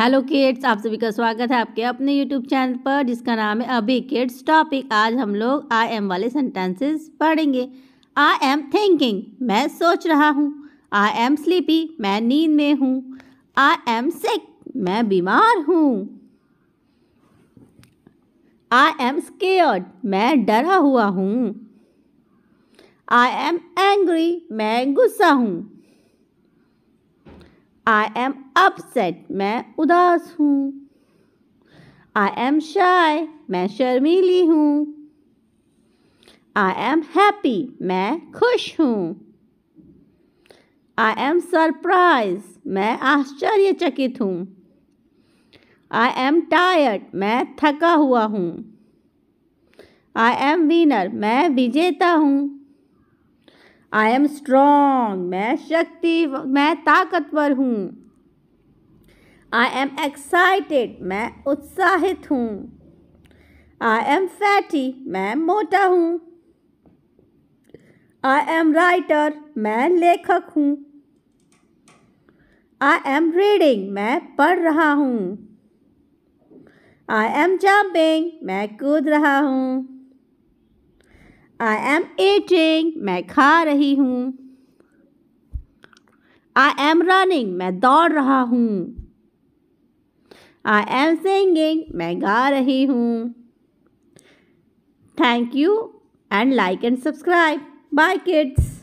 hello kids आप सभी का स्वागत है आपके अपने यूट्यूब चैनल पर जिसका नाम है अभी किड्स टॉपिक आज हम लोग आई एम वाले सेंटेंसेस पढ़ेंगे आई एम थिंकिंग मैं सोच रहा हूँ आई एम स्लीपी मैं नींद में हूँ आई एम सिक मैं बीमार हूँ आई एम स्केयर्ड मैं डरा हुआ हूँ आई एम एंग्री मैं गुस्सा हूँ आई एम अपसेट मैं उदास हूँ आई एम शाय मैं शर्मीली हूँ आई एम हैप्पी मैं खुश हूँ आई एम सरप्राइज मैं आश्चर्यचकित हूँ आई एम टायर्ड मैं थका हुआ हूँ आई एम विनर मैं विजेता हूँ आई एम स्ट्रॉन्ग मैं शक्ति मैं ताकतवर हूँ आई एम एक्साइटेड मैं उत्साहित हूँ आई एम फैटी मैं मोटा हूँ आई एम राइटर मैं लेखक हूँ आई एम रीडिंग मैं पढ़ रहा हूँ आई एम जम्पिंग मैं कूद रहा हूँ आई एम एटिंग मैं खा रही हूँ आई एम रनिंग मैं दौड़ रहा हूँ आई एम सिंगिंग मैं गा रही हूँ thank you and like and subscribe bye kids